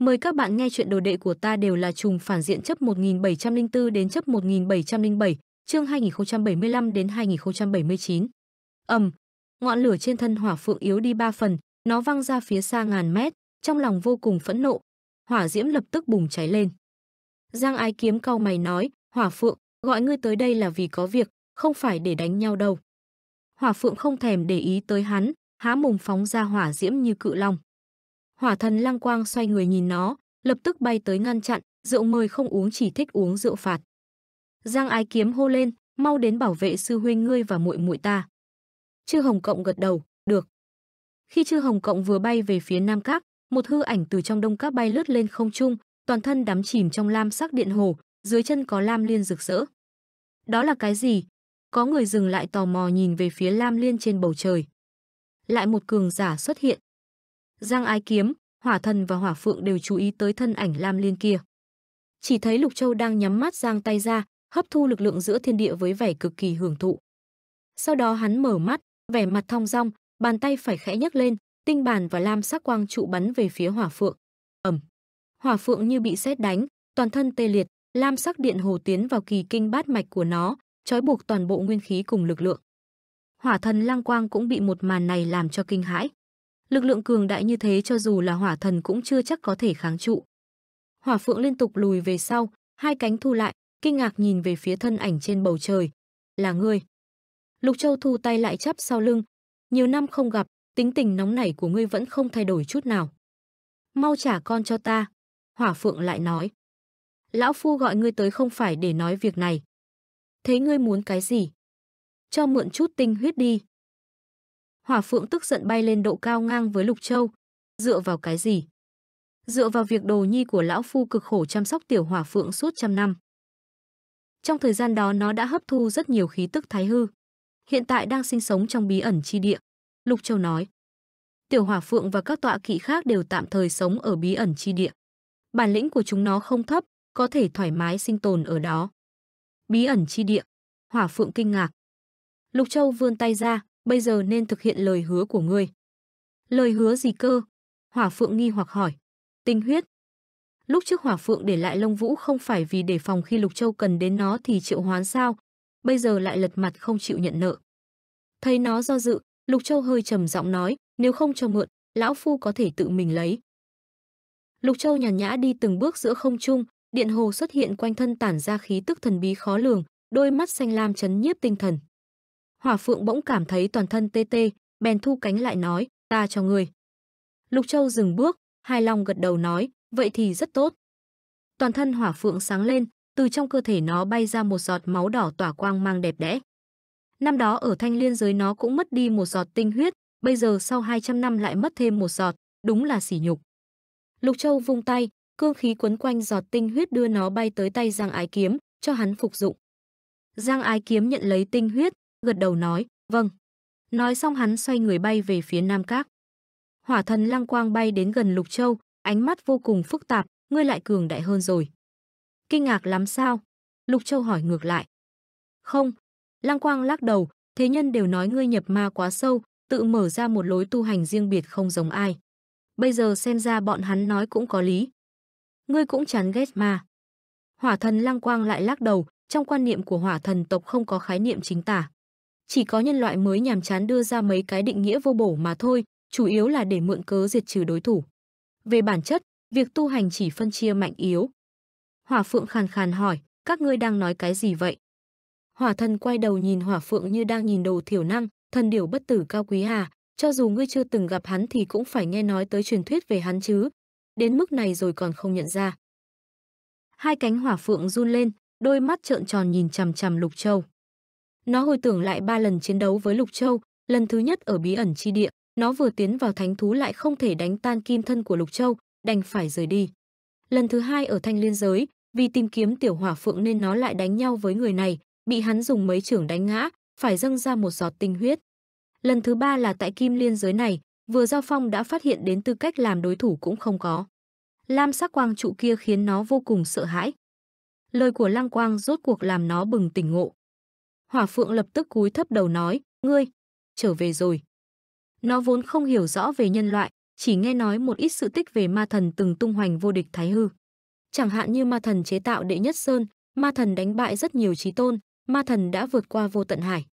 Mời các bạn nghe chuyện đồ đệ của ta đều là trùng phản diện chấp 1704 đến chấp 1707, chương 2075 đến 2079. Ầm, ngọn lửa trên thân hỏa phượng yếu đi ba phần, nó văng ra phía xa ngàn mét, trong lòng vô cùng phẫn nộ. Hỏa diễm lập tức bùng cháy lên. Giang Ái Kiếm cau mày nói, "Hỏa Phượng, gọi ngươi tới đây là vì có việc, không phải để đánh nhau đâu." Hỏa Phượng không thèm để ý tới hắn, há mồm phóng ra hỏa diễm như cự long. Hỏa thần lăng quang xoay người nhìn nó, lập tức bay tới ngăn chặn, rượu mời không uống chỉ thích uống rượu phạt. Giang Ái Kiếm hô lên, mau đến bảo vệ sư huynh ngươi và muội muội ta. Chư Hồng Cộng gật đầu, được. Khi Chư Hồng Cộng vừa bay về phía Nam Các, một hư ảnh từ trong đông các bay lướt lên không trung, toàn thân đắm chìm trong lam sắc điện hồ, dưới chân có lam liên rực rỡ. Đó là cái gì? Có người dừng lại tò mò nhìn về phía lam liên trên bầu trời. Lại một cường giả xuất hiện, Giang Ái Kiếm, Hỏa Thần và Hỏa Phượng đều chú ý tới thân ảnh Lam Liên kia. Chỉ thấy Lục Châu đang nhắm mắt giang tay ra, hấp thu lực lượng giữa thiên địa với vẻ cực kỳ hưởng thụ. Sau đó hắn mở mắt, vẻ mặt thong dong, bàn tay phải khẽ nhấc lên, tinh bàn và lam sắc quang trụ bắn về phía Hỏa Phượng. Ầm. Hỏa Phượng như bị sét đánh, toàn thân tê liệt, lam sắc điện hồ tiến vào kỳ kinh bát mạch của nó, trói buộc toàn bộ nguyên khí cùng lực lượng. Hỏa Thần Lăng Quang cũng bị một màn này làm cho kinh hãi. Lực lượng cường đại như thế cho dù là hỏa thần cũng chưa chắc có thể kháng trụ. Hỏa phượng liên tục lùi về sau, hai cánh thu lại, kinh ngạc nhìn về phía thân ảnh trên bầu trời. Là ngươi. Lục Châu thu tay lại chắp sau lưng. Nhiều năm không gặp, tính tình nóng nảy của ngươi vẫn không thay đổi chút nào. Mau trả con cho ta. Hỏa phượng lại nói. Lão Phu gọi ngươi tới không phải để nói việc này. Thế ngươi muốn cái gì? Cho mượn chút tinh huyết đi. Hỏa Phượng tức giận bay lên độ cao ngang với Lục Châu. Dựa vào cái gì? Dựa vào việc đồ nhi của lão phu cực khổ chăm sóc tiểu Hỏa Phượng suốt trăm năm. Trong thời gian đó nó đã hấp thu rất nhiều khí tức thái hư. Hiện tại đang sinh sống trong bí ẩn chi địa. Lục Châu nói. Tiểu Hỏa Phượng và các tọa kỵ khác đều tạm thời sống ở bí ẩn chi địa. Bản lĩnh của chúng nó không thấp, có thể thoải mái sinh tồn ở đó. Bí ẩn chi địa. Hỏa Phượng kinh ngạc. Lục Châu vươn tay ra, bây giờ nên thực hiện lời hứa của ngươi. Lời hứa gì cơ? Hỏa Phượng nghi hoặc hỏi. Tinh huyết. Lúc trước Hỏa Phượng để lại Long Vũ không phải vì để phòng khi Lục Châu cần đến nó thì triệu hoán sao, bây giờ lại lật mặt không chịu nhận nợ. Thấy nó do dự, Lục Châu hơi trầm giọng nói, nếu không cho mượn, lão phu có thể tự mình lấy. Lục Châu nhàn nhã đi từng bước giữa không trung, điện hồ xuất hiện quanh thân tản ra khí tức thần bí khó lường, đôi mắt xanh lam chấn nhiếp tinh thần. Hỏa Phượng bỗng cảm thấy toàn thân tê tê, bèn thu cánh lại nói, ta cho người. Lục Châu dừng bước, hài lòng gật đầu nói, vậy thì rất tốt. Toàn thân Hỏa Phượng sáng lên, từ trong cơ thể nó bay ra một giọt máu đỏ tỏa quang mang đẹp đẽ. Năm đó ở thanh liên giới nó cũng mất đi một giọt tinh huyết, bây giờ sau 200 năm lại mất thêm một giọt, đúng là sỉ nhục. Lục Châu vung tay, cương khí quấn quanh giọt tinh huyết đưa nó bay tới tay Giang Ái Kiếm, cho hắn phục dụng. Giang Ái Kiếm nhận lấy tinh huyết, gật đầu nói, vâng. Nói xong hắn xoay người bay về phía Nam Các. Hỏa thần lăng quang bay đến gần Lục Châu, ánh mắt vô cùng phức tạp, ngươi lại cường đại hơn rồi. Kinh ngạc lắm sao? Lục Châu hỏi ngược lại. Không, lăng quang lắc đầu, thế nhân đều nói ngươi nhập ma quá sâu, tự mở ra một lối tu hành riêng biệt không giống ai. Bây giờ xem ra bọn hắn nói cũng có lý. Ngươi cũng chán ghét ma. Hỏa thần lăng quang lại lắc đầu, trong quan niệm của hỏa thần tộc không có khái niệm chính tả chỉ có nhân loại mới nhàm chán đưa ra mấy cái định nghĩa vô bổ mà thôi, chủ yếu là để mượn cớ diệt trừ đối thủ. Về bản chất, việc tu hành chỉ phân chia mạnh yếu. Hỏa Phượng khàn khàn hỏi, các ngươi đang nói cái gì vậy? Hỏa thần quay đầu nhìn Hỏa Phượng như đang nhìn đồ thiểu năng, thần điểu bất tử cao quý hà, cho dù ngươi chưa từng gặp hắn thì cũng phải nghe nói tới truyền thuyết về hắn chứ. Đến mức này rồi còn không nhận ra. Hai cánh Hỏa Phượng run lên, đôi mắt trợn tròn nhìn chằm chằm Lục Châu. Nó hồi tưởng lại ba lần chiến đấu với Lục Châu, lần thứ nhất ở bí ẩn chi địa, nó vừa tiến vào thánh thú lại không thể đánh tan kim thân của Lục Châu, đành phải rời đi. Lần thứ hai ở thanh liên giới, vì tìm kiếm tiểu hỏa phượng nên nó lại đánh nhau với người này, bị hắn dùng mấy trưởng đánh ngã, phải dâng ra một giọt tinh huyết. Lần thứ ba là tại kim liên giới này, vừa giao phong đã phát hiện đến tư cách làm đối thủ cũng không có. Lam sắc quang trụ kia khiến nó vô cùng sợ hãi. Lời của Lăng Quang rốt cuộc làm nó bừng tỉnh ngộ. Hỏa Phượng lập tức cúi thấp đầu nói, ngươi, trở về rồi. Nó vốn không hiểu rõ về nhân loại, chỉ nghe nói một ít sự tích về ma thần từng tung hoành vô địch thái hư. Chẳng hạn như ma thần chế tạo đệ nhất sơn, ma thần đánh bại rất nhiều trí tôn, ma thần đã vượt qua vô tận hải.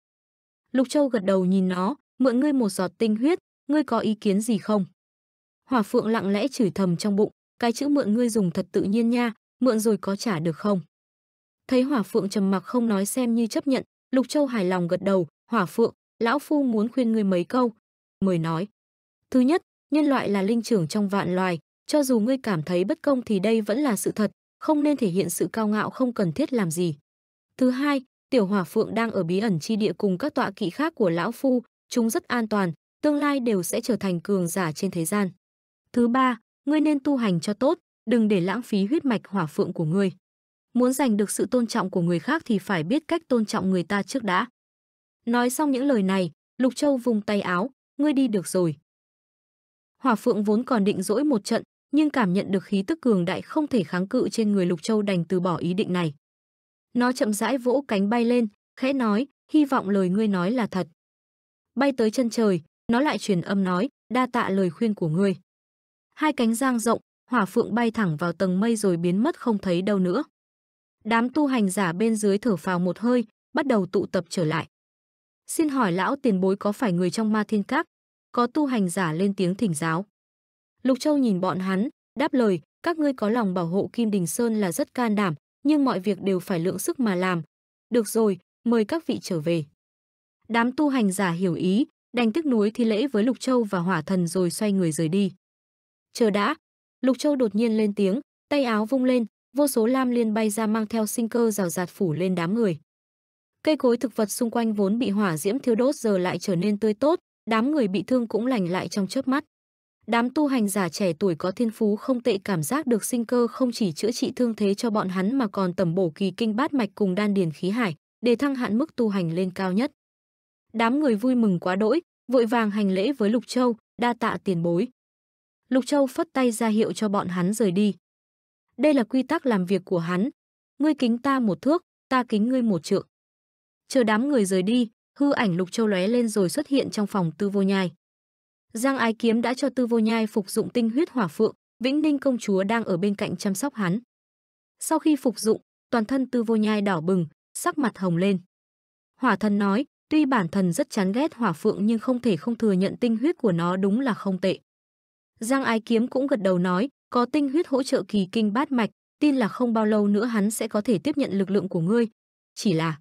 Lục Châu gật đầu nhìn nó, mượn ngươi một giọt tinh huyết, ngươi có ý kiến gì không? Hỏa Phượng lặng lẽ chửi thầm trong bụng, cái chữ mượn ngươi dùng thật tự nhiên nha, mượn rồi có trả được không? Thấy Hỏa Phượng trầm mặc không nói xem như chấp nhận, Lục Châu hài lòng gật đầu, Hỏa Phượng, lão phu muốn khuyên ngươi mấy câu. Mời nói. Thứ nhất, nhân loại là linh trưởng trong vạn loài, cho dù ngươi cảm thấy bất công thì đây vẫn là sự thật, không nên thể hiện sự cao ngạo không cần thiết làm gì. Thứ hai, tiểu hỏa phượng đang ở bí ẩn chi địa cùng các tọa kỵ khác của lão phu, chúng rất an toàn, tương lai đều sẽ trở thành cường giả trên thế gian. Thứ ba, ngươi nên tu hành cho tốt, đừng để lãng phí huyết mạch hỏa phượng của ngươi muốn giành được sự tôn trọng của người khác thì phải biết cách tôn trọng người ta trước đã. Nói xong những lời này, Lục Châu vùng tay áo, ngươi đi được rồi. Hỏa Phượng vốn còn định dỗi một trận, nhưng cảm nhận được khí tức cường đại không thể kháng cự trên người Lục Châu đành từ bỏ ý định này. Nó chậm rãi vỗ cánh bay lên, khẽ nói, hy vọng lời ngươi nói là thật. Bay tới chân trời, nó lại truyền âm nói, đa tạ lời khuyên của ngươi. Hai cánh giang rộng, hỏa phượng bay thẳng vào tầng mây rồi biến mất không thấy đâu nữa. Đám tu hành giả bên dưới thở phào một hơi, bắt đầu tụ tập trở lại. Xin hỏi lão tiền bối có phải người trong ma thiên các? Có tu hành giả lên tiếng thỉnh giáo. Lục Châu nhìn bọn hắn, đáp lời, các ngươi có lòng bảo hộ Kim Đình Sơn là rất can đảm, nhưng mọi việc đều phải lượng sức mà làm. Được rồi, mời các vị trở về. Đám tu hành giả hiểu ý, đành tức núi thi lễ với Lục Châu và hỏa thần rồi xoay người rời đi. Chờ đã, Lục Châu đột nhiên lên tiếng, tay áo vung lên, vô số lam liên bay ra mang theo sinh cơ rào rạt phủ lên đám người. Cây cối thực vật xung quanh vốn bị hỏa diễm thiêu đốt giờ lại trở nên tươi tốt, đám người bị thương cũng lành lại trong chớp mắt. Đám tu hành giả trẻ tuổi có thiên phú không tệ cảm giác được sinh cơ không chỉ chữa trị thương thế cho bọn hắn mà còn tầm bổ kỳ kinh bát mạch cùng đan điền khí hải, để thăng hạn mức tu hành lên cao nhất. Đám người vui mừng quá đỗi, vội vàng hành lễ với Lục Châu, đa tạ tiền bối. Lục Châu phất tay ra hiệu cho bọn hắn rời đi. Đây là quy tắc làm việc của hắn. Ngươi kính ta một thước, ta kính ngươi một trượng. Chờ đám người rời đi, hư ảnh Lục Châu lóe lên rồi xuất hiện trong phòng Tư Vô Nhai. Giang Ái Kiếm đã cho Tư Vô Nhai phục dụng tinh huyết hỏa phượng, Vĩnh Ninh công chúa đang ở bên cạnh chăm sóc hắn. Sau khi phục dụng, toàn thân Tư Vô Nhai đỏ bừng, sắc mặt hồng lên. Hỏa thần nói, tuy bản thân rất chán ghét hỏa phượng nhưng không thể không thừa nhận tinh huyết của nó đúng là không tệ. Giang Ái Kiếm cũng gật đầu nói, có tinh huyết hỗ trợ kỳ kinh bát mạch, tin là không bao lâu nữa hắn sẽ có thể tiếp nhận lực lượng của ngươi. Chỉ là...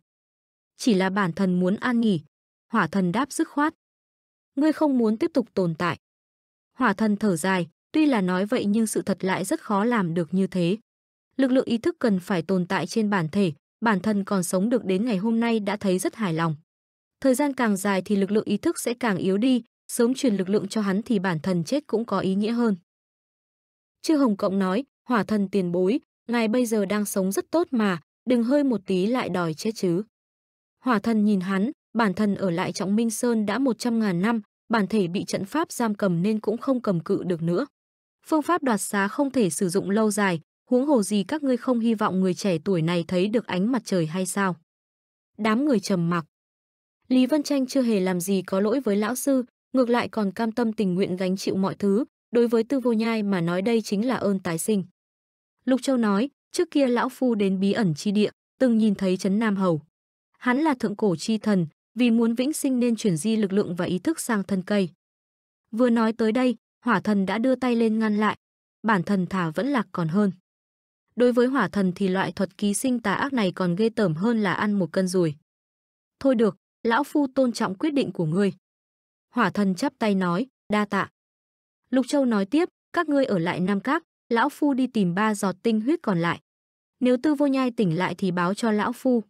Chỉ là bản thân muốn an nghỉ. Hỏa thần đáp dứt khoát. Ngươi không muốn tiếp tục tồn tại. Hỏa thần thở dài, tuy là nói vậy nhưng sự thật lại rất khó làm được như thế. Lực lượng ý thức cần phải tồn tại trên bản thể, bản thân còn sống được đến ngày hôm nay đã thấy rất hài lòng. Thời gian càng dài thì lực lượng ý thức sẽ càng yếu đi, sớm truyền lực lượng cho hắn thì bản thân chết cũng có ý nghĩa hơn. Chư Hồng Cộng nói, hỏa thần tiền bối, ngài bây giờ đang sống rất tốt mà, đừng hơi một tí lại đòi chết chứ. Hỏa thần nhìn hắn, bản thân ở lại trọng Minh Sơn đã 100.000 năm, bản thể bị trận pháp giam cầm nên cũng không cầm cự được nữa. Phương pháp đoạt xá không thể sử dụng lâu dài, huống hồ gì các ngươi không hy vọng người trẻ tuổi này thấy được ánh mặt trời hay sao? Đám người trầm mặc. Lý Vân Tranh chưa hề làm gì có lỗi với lão sư, ngược lại còn cam tâm tình nguyện gánh chịu mọi thứ, Đối với Tư Vô Nhai mà nói đây chính là ơn tái sinh. Lục Châu nói, trước kia lão phu đến bí ẩn chi địa, từng nhìn thấy trấn Nam Hầu. Hắn là thượng cổ chi thần, vì muốn vĩnh sinh nên chuyển di lực lượng và ý thức sang thân cây. Vừa nói tới đây, Hỏa Thần đã đưa tay lên ngăn lại, bản thần thả vẫn lạc còn hơn. Đối với Hỏa Thần thì loại thuật ký sinh tà ác này còn ghê tởm hơn là ăn một cân ruồi. Thôi được, lão phu tôn trọng quyết định của ngươi. Hỏa Thần chắp tay nói, đa tạ. Lục Châu nói tiếp, các ngươi ở lại Nam Các, lão phu đi tìm ba giọt tinh huyết còn lại. Nếu Tư Vô Nhai tỉnh lại thì báo cho lão phu.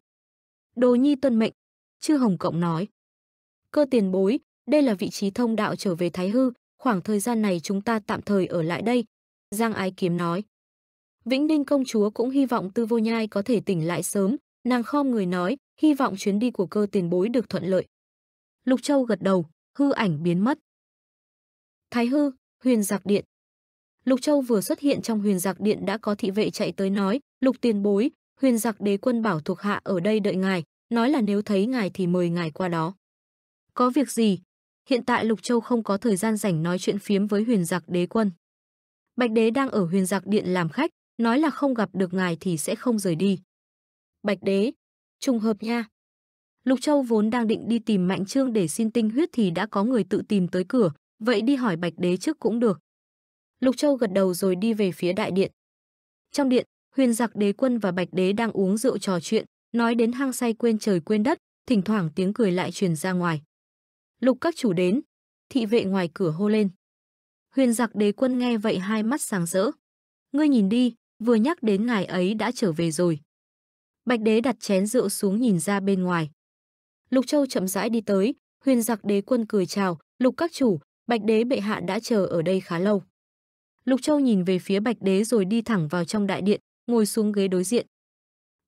Đồ Nhi tuân mệnh, Chư Hồng Cộng nói. Cơ tiền bối, đây là vị trí thông đạo trở về Thái Hư, khoảng thời gian này chúng ta tạm thời ở lại đây. Giang Ái Kiếm nói. Vĩnh Ninh công chúa cũng hy vọng Tư Vô Nhai có thể tỉnh lại sớm, nàng khom người nói, hy vọng chuyến đi của cơ tiền bối được thuận lợi. Lục Châu gật đầu, hư ảnh biến mất. Thái Hư, Huyền Giặc Điện. Lục Châu vừa xuất hiện trong Huyền Giặc Điện đã có thị vệ chạy tới nói, "Lục tiền bối, Huyền Giặc Đế quân bảo thuộc hạ ở đây đợi ngài, nói là nếu thấy ngài thì mời ngài qua đó." "Có việc gì?" Hiện tại Lục Châu không có thời gian rảnh nói chuyện phiếm với Huyền Giặc Đế quân. Bạch Đế đang ở Huyền Giặc Điện làm khách, nói là không gặp được ngài thì sẽ không rời đi. Bạch Đế, trùng hợp nha. Lục Châu vốn đang định đi tìm Mạnh Trương để xin tinh huyết thì đã có người tự tìm tới cửa, vậy đi hỏi Bạch Đế trước cũng được. Lục Châu gật đầu rồi đi về phía đại điện. Trong điện, Huyền Giặc Đế Quân và Bạch Đế đang uống rượu trò chuyện, nói đến hang say quên trời quên đất, thỉnh thoảng tiếng cười lại truyền ra ngoài. Lục các chủ đến, thị vệ ngoài cửa hô lên. Huyền Giặc Đế Quân nghe vậy hai mắt sáng rỡ. Ngươi nhìn đi, vừa nhắc đến ngài ấy đã trở về rồi. Bạch Đế đặt chén rượu xuống nhìn ra bên ngoài. Lục Châu chậm rãi đi tới, Huyền Giặc Đế Quân cười chào, "Lục các chủ, Bạch đế bệ hạ đã chờ ở đây khá lâu. Lục Châu nhìn về phía Bạch đế rồi đi thẳng vào trong đại điện, ngồi xuống ghế đối diện.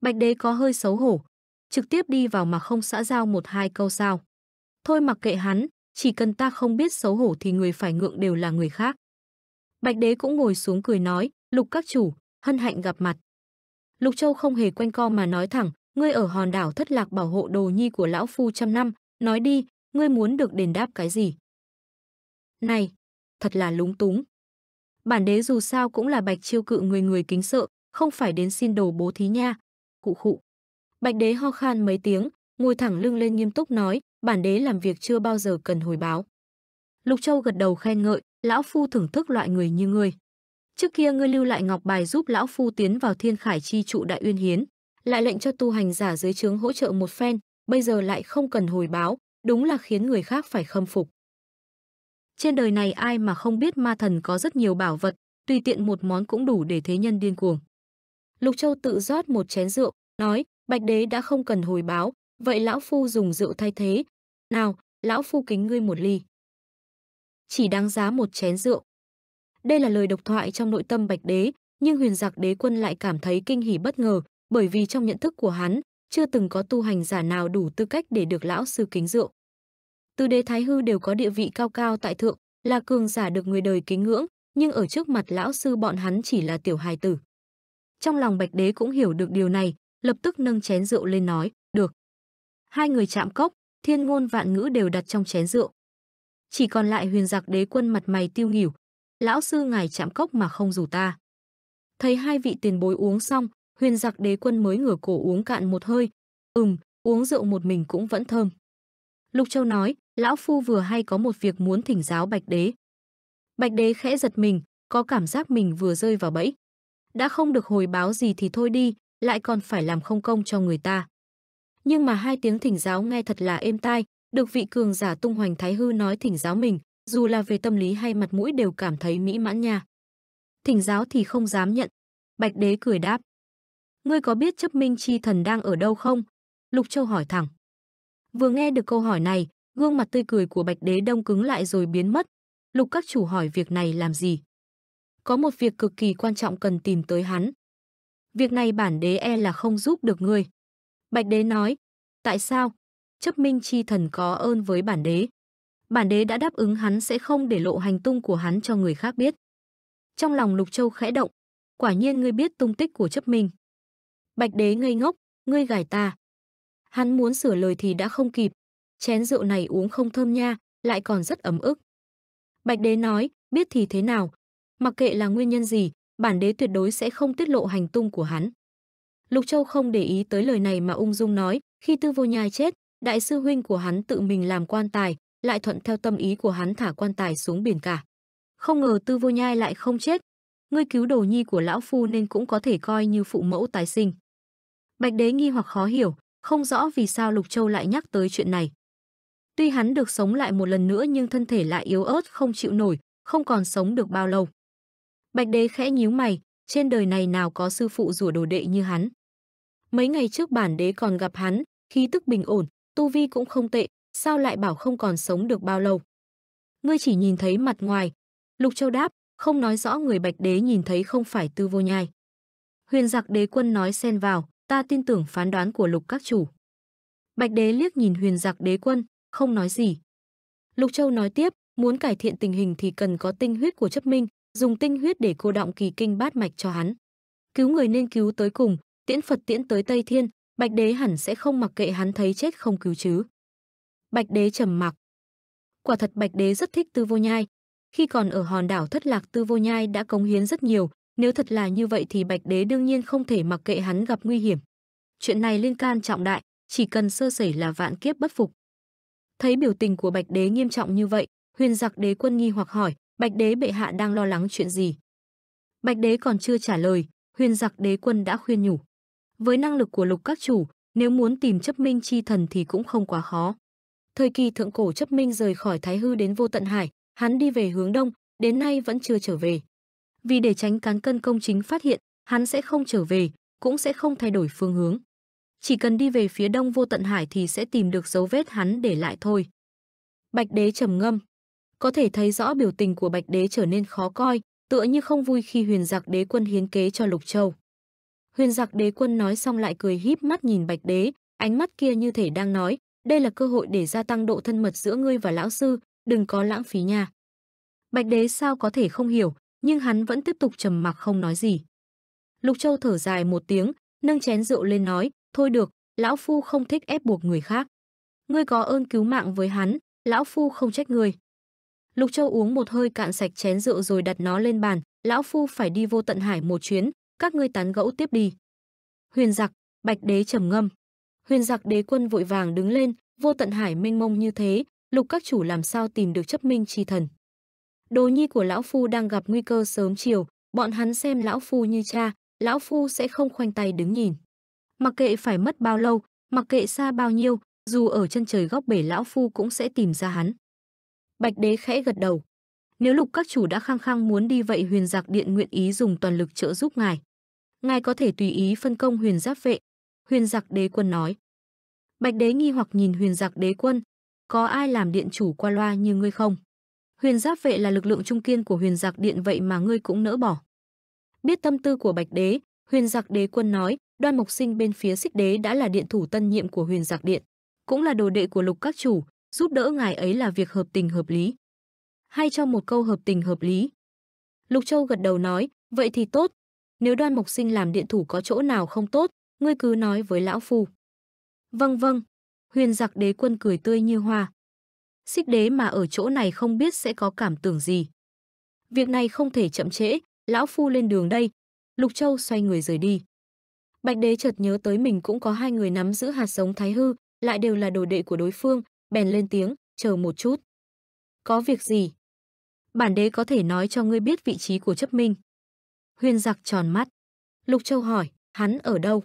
Bạch đế có hơi xấu hổ, trực tiếp đi vào mà không xã giao một hai câu sao. Thôi mặc kệ hắn, chỉ cần ta không biết xấu hổ thì người phải ngượng đều là người khác. Bạch đế cũng ngồi xuống cười nói, lục các chủ, hân hạnh gặp mặt. Lục Châu không hề quanh co mà nói thẳng, ngươi ở hòn đảo thất lạc bảo hộ đồ nhi của lão phu trăm năm, nói đi, ngươi muốn được đền đáp cái gì? Này, thật là lúng túng. Bản đế dù sao cũng là bạch chiêu cự người người kính sợ, không phải đến xin đồ bố thí nha. Cụ khụ. Bạch đế ho khan mấy tiếng, ngồi thẳng lưng lên nghiêm túc nói, bản đế làm việc chưa bao giờ cần hồi báo. Lục Châu gật đầu khen ngợi, lão phu thưởng thức loại người như ngươi. Trước kia ngươi lưu lại ngọc bài giúp lão phu tiến vào thiên khải chi trụ đại uyên hiến, lại lệnh cho tu hành giả dưới trướng hỗ trợ một phen, bây giờ lại không cần hồi báo, đúng là khiến người khác phải khâm phục. Trên đời này ai mà không biết ma thần có rất nhiều bảo vật, tùy tiện một món cũng đủ để thế nhân điên cuồng. Lục Châu tự rót một chén rượu, nói, Bạch Đế đã không cần hồi báo, vậy Lão Phu dùng rượu thay thế. Nào, Lão Phu kính ngươi một ly. Chỉ đáng giá một chén rượu. Đây là lời độc thoại trong nội tâm Bạch Đế, nhưng huyền giặc đế quân lại cảm thấy kinh hỉ bất ngờ, bởi vì trong nhận thức của hắn, chưa từng có tu hành giả nào đủ tư cách để được lão sư kính rượu từ đế Thái Hư đều có địa vị cao cao tại thượng, là cường giả được người đời kính ngưỡng, nhưng ở trước mặt lão sư bọn hắn chỉ là tiểu hài tử. Trong lòng Bạch Đế cũng hiểu được điều này, lập tức nâng chén rượu lên nói, "Được." Hai người chạm cốc, thiên ngôn vạn ngữ đều đặt trong chén rượu. Chỉ còn lại Huyền Giặc Đế Quân mặt mày tiêu nghỉu, "Lão sư ngài chạm cốc mà không rủ ta." Thấy hai vị tiền bối uống xong, Huyền Giặc Đế Quân mới ngửa cổ uống cạn một hơi, "Ừm, uống rượu một mình cũng vẫn thơm." Lục Châu nói, lão phu vừa hay có một việc muốn thỉnh giáo Bạch Đế. Bạch Đế khẽ giật mình, có cảm giác mình vừa rơi vào bẫy. Đã không được hồi báo gì thì thôi đi, lại còn phải làm không công cho người ta. Nhưng mà hai tiếng thỉnh giáo nghe thật là êm tai, được vị cường giả tung hoành thái hư nói thỉnh giáo mình, dù là về tâm lý hay mặt mũi đều cảm thấy mỹ mãn nha. Thỉnh giáo thì không dám nhận. Bạch đế cười đáp. Ngươi có biết chấp minh chi thần đang ở đâu không? Lục Châu hỏi thẳng. Vừa nghe được câu hỏi này, Gương mặt tươi cười của Bạch Đế Đông cứng lại rồi biến mất. Lục các chủ hỏi việc này làm gì? Có một việc cực kỳ quan trọng cần tìm tới hắn. Việc này bản đế e là không giúp được ngươi. Bạch đế nói, tại sao? Chấp minh chi thần có ơn với bản đế. Bản đế đã đáp ứng hắn sẽ không để lộ hành tung của hắn cho người khác biết. Trong lòng Lục Châu khẽ động, quả nhiên ngươi biết tung tích của chấp minh. Bạch đế ngây ngốc, ngươi gài ta. Hắn muốn sửa lời thì đã không kịp, chén rượu này uống không thơm nha, lại còn rất ấm ức. Bạch đế nói, biết thì thế nào, mặc kệ là nguyên nhân gì, bản đế tuyệt đối sẽ không tiết lộ hành tung của hắn. Lục Châu không để ý tới lời này mà ung dung nói, khi Tư Vô Nhai chết, đại sư huynh của hắn tự mình làm quan tài, lại thuận theo tâm ý của hắn thả quan tài xuống biển cả. Không ngờ Tư Vô Nhai lại không chết, ngươi cứu đồ nhi của lão phu nên cũng có thể coi như phụ mẫu tái sinh. Bạch Đế nghi hoặc khó hiểu, không rõ vì sao Lục Châu lại nhắc tới chuyện này. Tuy hắn được sống lại một lần nữa nhưng thân thể lại yếu ớt không chịu nổi, không còn sống được bao lâu. Bạch đế khẽ nhíu mày, trên đời này nào có sư phụ rủa đồ đệ như hắn. Mấy ngày trước bản đế còn gặp hắn, khí tức bình ổn, tu vi cũng không tệ, sao lại bảo không còn sống được bao lâu. Ngươi chỉ nhìn thấy mặt ngoài. Lục Châu đáp, không nói rõ người bạch đế nhìn thấy không phải tư vô nhai. Huyền giặc đế quân nói xen vào, ta tin tưởng phán đoán của lục các chủ. Bạch đế liếc nhìn huyền giặc đế quân, không nói gì. Lục Châu nói tiếp, muốn cải thiện tình hình thì cần có tinh huyết của chấp minh, dùng tinh huyết để cô động kỳ kinh bát mạch cho hắn. Cứu người nên cứu tới cùng, tiễn Phật tiễn tới Tây Thiên, Bạch Đế hẳn sẽ không mặc kệ hắn thấy chết không cứu chứ. Bạch Đế trầm mặc. Quả thật Bạch Đế rất thích Tư Vô Nhai. Khi còn ở hòn đảo thất lạc Tư Vô Nhai đã cống hiến rất nhiều, nếu thật là như vậy thì Bạch Đế đương nhiên không thể mặc kệ hắn gặp nguy hiểm. Chuyện này liên can trọng đại, chỉ cần sơ sẩy là vạn kiếp bất phục. Thấy biểu tình của Bạch Đế nghiêm trọng như vậy, Huyền Giặc Đế quân nghi hoặc hỏi, Bạch Đế bệ hạ đang lo lắng chuyện gì? Bạch Đế còn chưa trả lời, Huyền Giặc Đế quân đã khuyên nhủ. Với năng lực của Lục Các chủ, nếu muốn tìm chấp minh chi thần thì cũng không quá khó. Thời kỳ thượng cổ chấp minh rời khỏi Thái Hư đến Vô Tận Hải, hắn đi về hướng đông, đến nay vẫn chưa trở về. Vì để tránh cán cân công chính phát hiện, hắn sẽ không trở về, cũng sẽ không thay đổi phương hướng chỉ cần đi về phía đông vô tận hải thì sẽ tìm được dấu vết hắn để lại thôi. Bạch đế trầm ngâm. Có thể thấy rõ biểu tình của bạch đế trở nên khó coi, tựa như không vui khi huyền giặc đế quân hiến kế cho Lục Châu. Huyền giặc đế quân nói xong lại cười híp mắt nhìn bạch đế, ánh mắt kia như thể đang nói, đây là cơ hội để gia tăng độ thân mật giữa ngươi và lão sư, đừng có lãng phí nha. Bạch đế sao có thể không hiểu, nhưng hắn vẫn tiếp tục trầm mặc không nói gì. Lục Châu thở dài một tiếng, nâng chén rượu lên nói, Thôi được, lão phu không thích ép buộc người khác. Ngươi có ơn cứu mạng với hắn, lão phu không trách ngươi. Lục Châu uống một hơi cạn sạch chén rượu rồi đặt nó lên bàn, lão phu phải đi vô tận hải một chuyến, các ngươi tán gẫu tiếp đi. Huyền giặc, bạch đế trầm ngâm. Huyền giặc đế quân vội vàng đứng lên, vô tận hải mênh mông như thế, lục các chủ làm sao tìm được chấp minh chi thần. Đồ nhi của lão phu đang gặp nguy cơ sớm chiều, bọn hắn xem lão phu như cha, lão phu sẽ không khoanh tay đứng nhìn. Mặc kệ phải mất bao lâu, mặc kệ xa bao nhiêu, dù ở chân trời góc bể lão phu cũng sẽ tìm ra hắn. Bạch đế khẽ gật đầu. Nếu lục các chủ đã khăng khăng muốn đi vậy huyền giặc điện nguyện ý dùng toàn lực trợ giúp ngài. Ngài có thể tùy ý phân công huyền giáp vệ. Huyền giặc đế quân nói. Bạch đế nghi hoặc nhìn huyền giặc đế quân. Có ai làm điện chủ qua loa như ngươi không? Huyền giáp vệ là lực lượng trung kiên của huyền giặc điện vậy mà ngươi cũng nỡ bỏ. Biết tâm tư của bạch đế, huyền giặc đế quân nói, Đoan Mộc Sinh bên phía Sích Đế đã là điện thủ tân nhiệm của Huyền Giặc Điện, cũng là đồ đệ của Lục Các chủ, giúp đỡ ngài ấy là việc hợp tình hợp lý. Hay cho một câu hợp tình hợp lý. Lục Châu gật đầu nói, vậy thì tốt, nếu Đoan Mộc Sinh làm điện thủ có chỗ nào không tốt, ngươi cứ nói với lão phu. Vâng vâng, Huyền Giặc Đế quân cười tươi như hoa. Sích Đế mà ở chỗ này không biết sẽ có cảm tưởng gì. Việc này không thể chậm trễ, lão phu lên đường đây. Lục Châu xoay người rời đi. Bạch Đế chợt nhớ tới mình cũng có hai người nắm giữ hạt giống Thái hư, lại đều là đồ đệ của đối phương, bèn lên tiếng, "Chờ một chút." "Có việc gì?" "Bản đế có thể nói cho ngươi biết vị trí của chấp minh." Huyền Giặc tròn mắt. Lục Châu hỏi, "Hắn ở đâu?"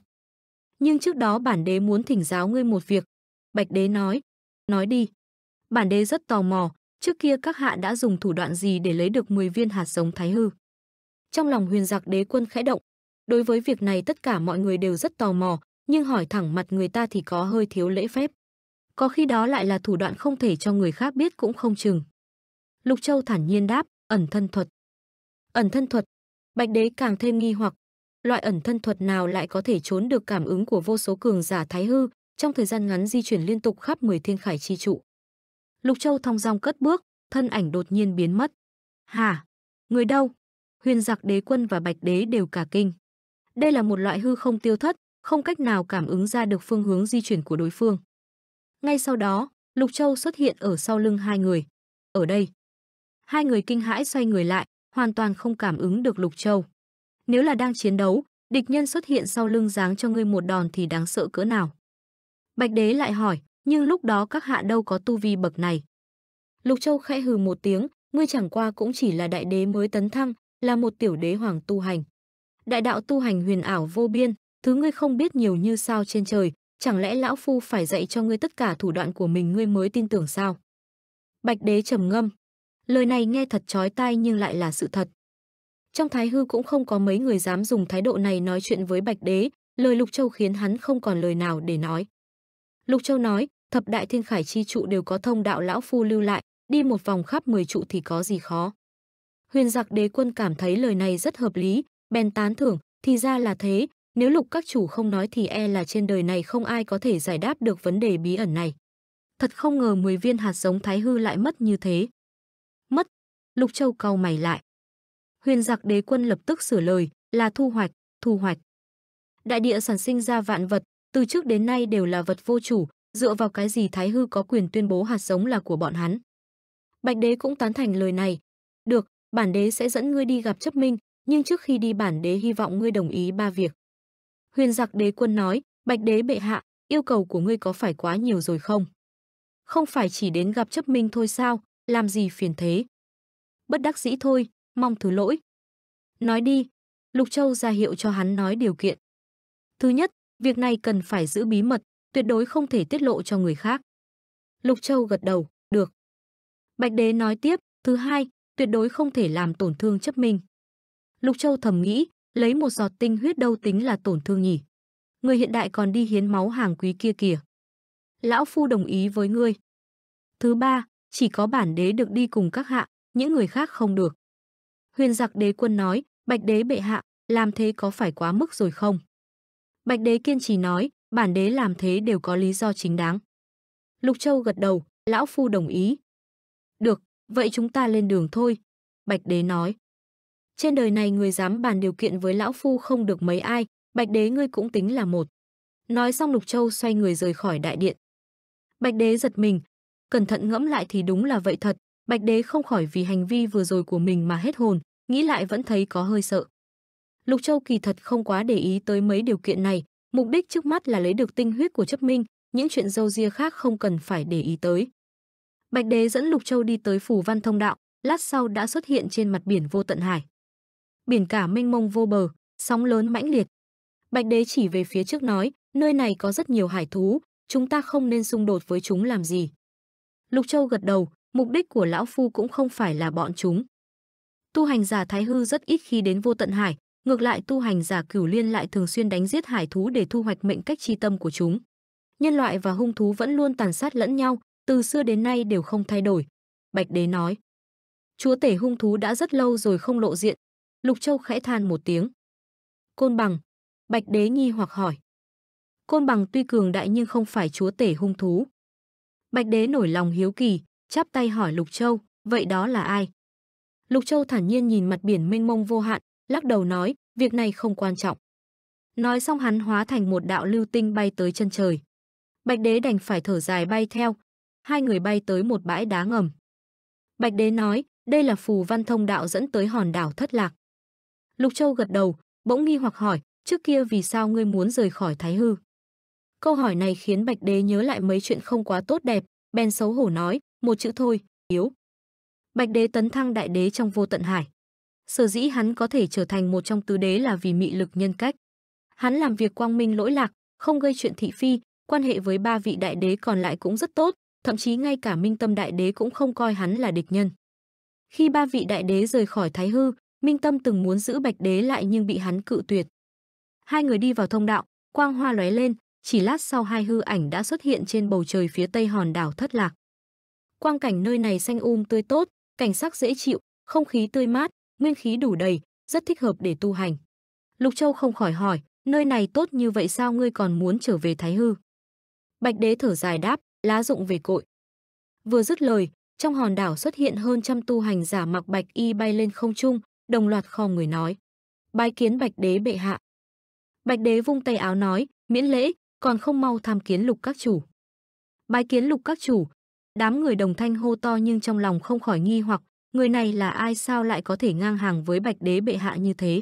"Nhưng trước đó bản đế muốn thỉnh giáo ngươi một việc." Bạch Đế nói, "Nói đi." Bản đế rất tò mò, trước kia các hạ đã dùng thủ đoạn gì để lấy được 10 viên hạt giống Thái hư? Trong lòng Huyền Giặc Đế quân khẽ động, Đối với việc này tất cả mọi người đều rất tò mò, nhưng hỏi thẳng mặt người ta thì có hơi thiếu lễ phép. Có khi đó lại là thủ đoạn không thể cho người khác biết cũng không chừng. Lục Châu thản nhiên đáp, ẩn thân thuật. Ẩn thân thuật? Bạch Đế càng thêm nghi hoặc, loại ẩn thân thuật nào lại có thể trốn được cảm ứng của vô số cường giả thái hư, trong thời gian ngắn di chuyển liên tục khắp 10 thiên khải chi trụ. Lục Châu thong dong cất bước, thân ảnh đột nhiên biến mất. Hà Người đâu?" Huyền Giặc Đế Quân và Bạch Đế đều cả kinh. Đây là một loại hư không tiêu thất, không cách nào cảm ứng ra được phương hướng di chuyển của đối phương. Ngay sau đó, Lục Châu xuất hiện ở sau lưng hai người. Ở đây, hai người kinh hãi xoay người lại, hoàn toàn không cảm ứng được Lục Châu. Nếu là đang chiến đấu, địch nhân xuất hiện sau lưng giáng cho ngươi một đòn thì đáng sợ cỡ nào. Bạch Đế lại hỏi, nhưng lúc đó các hạ đâu có tu vi bậc này. Lục Châu khẽ hừ một tiếng, ngươi chẳng qua cũng chỉ là đại đế mới tấn thăng, là một tiểu đế hoàng tu hành đại đạo tu hành huyền ảo vô biên, thứ ngươi không biết nhiều như sao trên trời, chẳng lẽ lão phu phải dạy cho ngươi tất cả thủ đoạn của mình ngươi mới tin tưởng sao? Bạch đế trầm ngâm. Lời này nghe thật chói tai nhưng lại là sự thật. Trong thái hư cũng không có mấy người dám dùng thái độ này nói chuyện với bạch đế, lời Lục Châu khiến hắn không còn lời nào để nói. Lục Châu nói, thập đại thiên khải chi trụ đều có thông đạo lão phu lưu lại, đi một vòng khắp 10 trụ thì có gì khó. Huyền giặc đế quân cảm thấy lời này rất hợp lý, bèn tán thưởng, thì ra là thế, nếu lục các chủ không nói thì e là trên đời này không ai có thể giải đáp được vấn đề bí ẩn này. Thật không ngờ 10 viên hạt giống thái hư lại mất như thế. Mất, lục châu cau mày lại. Huyền giặc đế quân lập tức sửa lời, là thu hoạch, thu hoạch. Đại địa sản sinh ra vạn vật, từ trước đến nay đều là vật vô chủ, dựa vào cái gì thái hư có quyền tuyên bố hạt giống là của bọn hắn. Bạch đế cũng tán thành lời này. Được, bản đế sẽ dẫn ngươi đi gặp chấp minh, nhưng trước khi đi bản đế hy vọng ngươi đồng ý ba việc. Huyền giặc đế quân nói, bạch đế bệ hạ, yêu cầu của ngươi có phải quá nhiều rồi không? Không phải chỉ đến gặp chấp minh thôi sao, làm gì phiền thế? Bất đắc dĩ thôi, mong thứ lỗi. Nói đi, Lục Châu ra hiệu cho hắn nói điều kiện. Thứ nhất, việc này cần phải giữ bí mật, tuyệt đối không thể tiết lộ cho người khác. Lục Châu gật đầu, được. Bạch Đế nói tiếp, thứ hai, tuyệt đối không thể làm tổn thương chấp minh. Lục Châu thầm nghĩ, lấy một giọt tinh huyết đâu tính là tổn thương nhỉ. Người hiện đại còn đi hiến máu hàng quý kia kìa. Lão Phu đồng ý với ngươi. Thứ ba, chỉ có bản đế được đi cùng các hạ, những người khác không được. Huyền giặc đế quân nói, bạch đế bệ hạ, làm thế có phải quá mức rồi không? Bạch đế kiên trì nói, bản đế làm thế đều có lý do chính đáng. Lục Châu gật đầu, lão phu đồng ý. Được, vậy chúng ta lên đường thôi, bạch đế nói. Trên đời này người dám bàn điều kiện với lão phu không được mấy ai, Bạch Đế ngươi cũng tính là một. Nói xong Lục Châu xoay người rời khỏi đại điện. Bạch Đế giật mình, cẩn thận ngẫm lại thì đúng là vậy thật, Bạch Đế không khỏi vì hành vi vừa rồi của mình mà hết hồn, nghĩ lại vẫn thấy có hơi sợ. Lục Châu kỳ thật không quá để ý tới mấy điều kiện này, mục đích trước mắt là lấy được tinh huyết của chấp minh, những chuyện dâu ria khác không cần phải để ý tới. Bạch Đế dẫn Lục Châu đi tới phủ văn thông đạo, lát sau đã xuất hiện trên mặt biển vô tận hải biển cả mênh mông vô bờ, sóng lớn mãnh liệt. Bạch Đế chỉ về phía trước nói, nơi này có rất nhiều hải thú, chúng ta không nên xung đột với chúng làm gì. Lục Châu gật đầu, mục đích của lão phu cũng không phải là bọn chúng. Tu hành giả Thái Hư rất ít khi đến vô tận hải, ngược lại tu hành giả Cửu Liên lại thường xuyên đánh giết hải thú để thu hoạch mệnh cách chi tâm của chúng. Nhân loại và hung thú vẫn luôn tàn sát lẫn nhau, từ xưa đến nay đều không thay đổi. Bạch Đế nói, chúa tể hung thú đã rất lâu rồi không lộ diện, Lục Châu khẽ than một tiếng. Côn bằng, Bạch Đế nghi hoặc hỏi. Côn bằng tuy cường đại nhưng không phải chúa tể hung thú. Bạch Đế nổi lòng hiếu kỳ, chắp tay hỏi Lục Châu, vậy đó là ai? Lục Châu thản nhiên nhìn mặt biển mênh mông vô hạn, lắc đầu nói, việc này không quan trọng. Nói xong hắn hóa thành một đạo lưu tinh bay tới chân trời. Bạch Đế đành phải thở dài bay theo, hai người bay tới một bãi đá ngầm. Bạch Đế nói, đây là phù văn thông đạo dẫn tới hòn đảo thất lạc. Lục Châu gật đầu, bỗng nghi hoặc hỏi, trước kia vì sao ngươi muốn rời khỏi Thái Hư? Câu hỏi này khiến Bạch Đế nhớ lại mấy chuyện không quá tốt đẹp, bèn xấu hổ nói, một chữ thôi, yếu. Bạch Đế tấn thăng đại đế trong vô tận hải. Sở dĩ hắn có thể trở thành một trong tứ đế là vì mị lực nhân cách. Hắn làm việc quang minh lỗi lạc, không gây chuyện thị phi, quan hệ với ba vị đại đế còn lại cũng rất tốt, thậm chí ngay cả Minh Tâm đại đế cũng không coi hắn là địch nhân. Khi ba vị đại đế rời khỏi Thái Hư, Minh Tâm từng muốn giữ Bạch Đế lại nhưng bị hắn cự tuyệt. Hai người đi vào thông đạo, quang hoa lóe lên, chỉ lát sau hai hư ảnh đã xuất hiện trên bầu trời phía tây hòn đảo thất lạc. Quang cảnh nơi này xanh um tươi tốt, cảnh sắc dễ chịu, không khí tươi mát, nguyên khí đủ đầy, rất thích hợp để tu hành. Lục Châu không khỏi hỏi, nơi này tốt như vậy sao ngươi còn muốn trở về Thái Hư? Bạch Đế thở dài đáp, lá dụng về cội. Vừa dứt lời, trong hòn đảo xuất hiện hơn trăm tu hành giả mặc bạch y bay lên không trung, đồng loạt khom người nói. Bái kiến Bạch Đế bệ hạ. Bạch Đế vung tay áo nói, miễn lễ, còn không mau tham kiến lục các chủ. Bái kiến lục các chủ, đám người đồng thanh hô to nhưng trong lòng không khỏi nghi hoặc, người này là ai sao lại có thể ngang hàng với Bạch Đế bệ hạ như thế.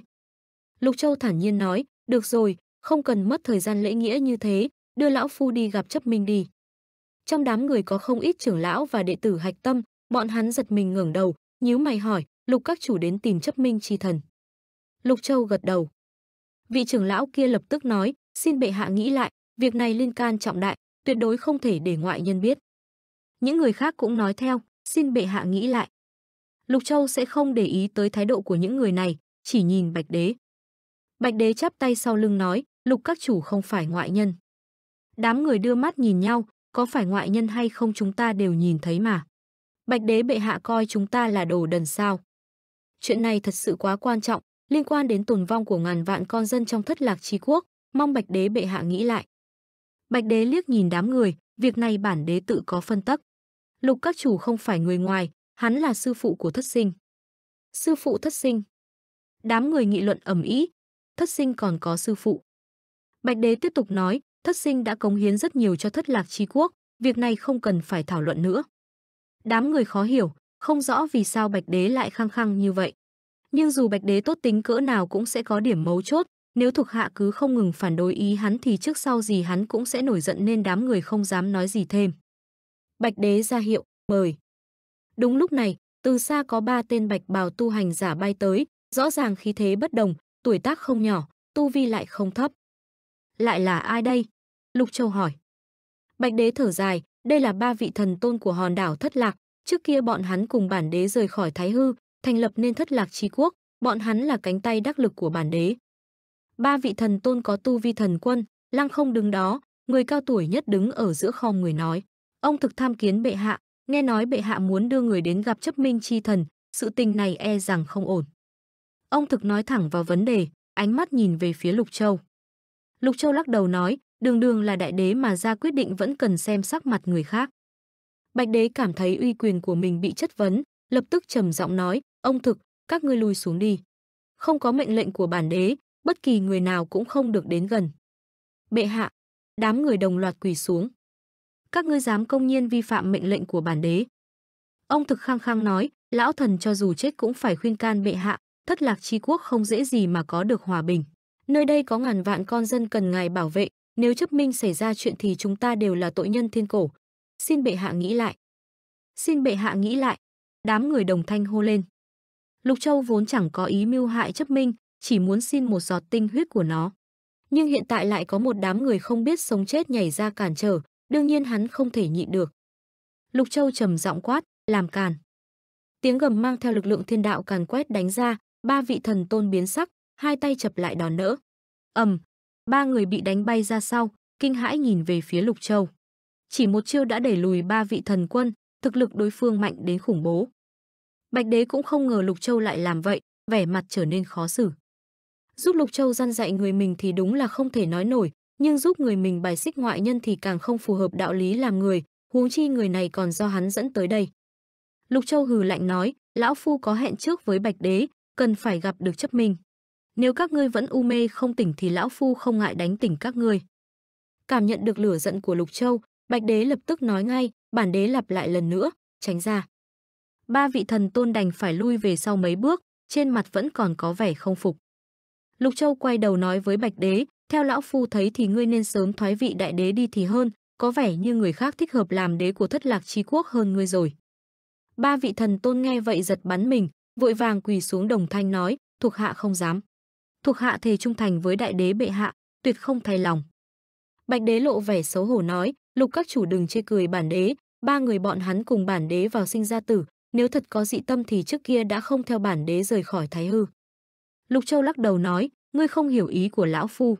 Lục Châu thản nhiên nói, được rồi, không cần mất thời gian lễ nghĩa như thế, đưa lão phu đi gặp chấp minh đi. Trong đám người có không ít trưởng lão và đệ tử hạch tâm, bọn hắn giật mình ngẩng đầu, nhíu mày hỏi, lục các chủ đến tìm chấp minh chi thần. Lục Châu gật đầu. Vị trưởng lão kia lập tức nói, xin bệ hạ nghĩ lại, việc này liên can trọng đại, tuyệt đối không thể để ngoại nhân biết. Những người khác cũng nói theo, xin bệ hạ nghĩ lại. Lục Châu sẽ không để ý tới thái độ của những người này, chỉ nhìn Bạch Đế. Bạch Đế chắp tay sau lưng nói, lục các chủ không phải ngoại nhân. Đám người đưa mắt nhìn nhau, có phải ngoại nhân hay không chúng ta đều nhìn thấy mà. Bạch Đế bệ hạ coi chúng ta là đồ đần sao. Chuyện này thật sự quá quan trọng, liên quan đến tồn vong của ngàn vạn con dân trong thất lạc tri quốc, mong Bạch Đế bệ hạ nghĩ lại. Bạch Đế liếc nhìn đám người, việc này bản đế tự có phân tắc. Lục các chủ không phải người ngoài, hắn là sư phụ của thất sinh. Sư phụ thất sinh. Đám người nghị luận ầm ĩ, thất sinh còn có sư phụ. Bạch Đế tiếp tục nói, thất sinh đã cống hiến rất nhiều cho thất lạc tri quốc, việc này không cần phải thảo luận nữa. Đám người khó hiểu, không rõ vì sao Bạch Đế lại khăng khăng như vậy. Nhưng dù Bạch Đế tốt tính cỡ nào cũng sẽ có điểm mấu chốt, nếu thuộc hạ cứ không ngừng phản đối ý hắn thì trước sau gì hắn cũng sẽ nổi giận nên đám người không dám nói gì thêm. Bạch Đế ra hiệu, mời. Đúng lúc này, từ xa có ba tên bạch bào tu hành giả bay tới, rõ ràng khí thế bất đồng, tuổi tác không nhỏ, tu vi lại không thấp. Lại là ai đây? Lục Châu hỏi. Bạch Đế thở dài, đây là ba vị thần tôn của hòn đảo thất lạc, Trước kia bọn hắn cùng bản đế rời khỏi Thái Hư, thành lập nên thất lạc tri quốc, bọn hắn là cánh tay đắc lực của bản đế. Ba vị thần tôn có tu vi thần quân, lăng không đứng đó, người cao tuổi nhất đứng ở giữa kho người nói. Ông thực tham kiến bệ hạ, nghe nói bệ hạ muốn đưa người đến gặp chấp minh chi thần, sự tình này e rằng không ổn. Ông thực nói thẳng vào vấn đề, ánh mắt nhìn về phía Lục Châu. Lục Châu lắc đầu nói, đường đường là đại đế mà ra quyết định vẫn cần xem sắc mặt người khác. Bạch đế cảm thấy uy quyền của mình bị chất vấn, lập tức trầm giọng nói, ông thực, các ngươi lui xuống đi. Không có mệnh lệnh của bản đế, bất kỳ người nào cũng không được đến gần. Bệ hạ, đám người đồng loạt quỳ xuống. Các ngươi dám công nhiên vi phạm mệnh lệnh của bản đế. Ông thực khang khang nói, lão thần cho dù chết cũng phải khuyên can bệ hạ, thất lạc chi quốc không dễ gì mà có được hòa bình. Nơi đây có ngàn vạn con dân cần ngài bảo vệ, nếu chấp minh xảy ra chuyện thì chúng ta đều là tội nhân thiên cổ, xin bệ hạ nghĩ lại. Xin bệ hạ nghĩ lại. Đám người đồng thanh hô lên. Lục Châu vốn chẳng có ý mưu hại chấp minh, chỉ muốn xin một giọt tinh huyết của nó. Nhưng hiện tại lại có một đám người không biết sống chết nhảy ra cản trở, đương nhiên hắn không thể nhịn được. Lục Châu trầm giọng quát, làm càn. Tiếng gầm mang theo lực lượng thiên đạo càn quét đánh ra, ba vị thần tôn biến sắc, hai tay chập lại đòn đỡ. ầm, ba người bị đánh bay ra sau, kinh hãi nhìn về phía Lục Châu chỉ một chiêu đã đẩy lùi ba vị thần quân, thực lực đối phương mạnh đến khủng bố. Bạch Đế cũng không ngờ Lục Châu lại làm vậy, vẻ mặt trở nên khó xử. Giúp Lục Châu gian dạy người mình thì đúng là không thể nói nổi, nhưng giúp người mình bài xích ngoại nhân thì càng không phù hợp đạo lý làm người, huống chi người này còn do hắn dẫn tới đây. Lục Châu hừ lạnh nói, lão phu có hẹn trước với Bạch Đế, cần phải gặp được chấp mình. Nếu các ngươi vẫn u mê không tỉnh thì lão phu không ngại đánh tỉnh các ngươi. Cảm nhận được lửa giận của Lục Châu, Bạch đế lập tức nói ngay, bản đế lặp lại lần nữa, tránh ra. Ba vị thần tôn đành phải lui về sau mấy bước, trên mặt vẫn còn có vẻ không phục. Lục Châu quay đầu nói với Bạch đế, theo lão phu thấy thì ngươi nên sớm thoái vị đại đế đi thì hơn, có vẻ như người khác thích hợp làm đế của thất lạc chi quốc hơn ngươi rồi. Ba vị thần tôn nghe vậy giật bắn mình, vội vàng quỳ xuống đồng thanh nói, thuộc hạ không dám. Thuộc hạ thề trung thành với đại đế bệ hạ, tuyệt không thay lòng. Bạch đế lộ vẻ xấu hổ nói, Lục các chủ đừng chê cười bản đế, ba người bọn hắn cùng bản đế vào sinh ra tử, nếu thật có dị tâm thì trước kia đã không theo bản đế rời khỏi Thái Hư. Lục Châu lắc đầu nói, ngươi không hiểu ý của lão phu.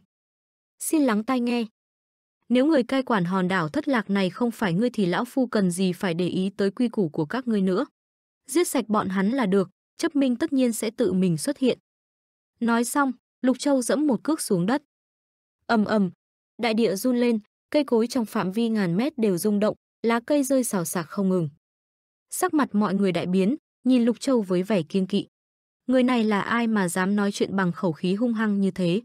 Xin lắng tai nghe. Nếu người cai quản hòn đảo thất lạc này không phải ngươi thì lão phu cần gì phải để ý tới quy củ của các ngươi nữa. Giết sạch bọn hắn là được, chấp minh tất nhiên sẽ tự mình xuất hiện. Nói xong, Lục Châu dẫm một cước xuống đất. ầm ầm, đại địa run lên, Cây cối trong phạm vi ngàn mét đều rung động, lá cây rơi xào xạc không ngừng. Sắc mặt mọi người đại biến, nhìn Lục Châu với vẻ kiên kỵ. Người này là ai mà dám nói chuyện bằng khẩu khí hung hăng như thế?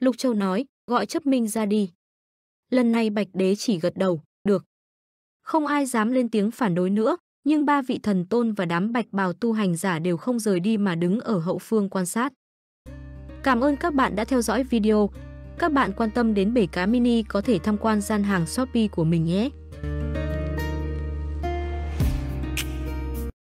Lục Châu nói, gọi chấp minh ra đi. Lần này Bạch Đế chỉ gật đầu, được. Không ai dám lên tiếng phản đối nữa, nhưng ba vị thần tôn và đám bạch bào tu hành giả đều không rời đi mà đứng ở hậu phương quan sát. Cảm ơn các bạn đã theo dõi video. Các bạn quan tâm đến bể cá mini có thể tham quan gian hàng Shopee của mình nhé!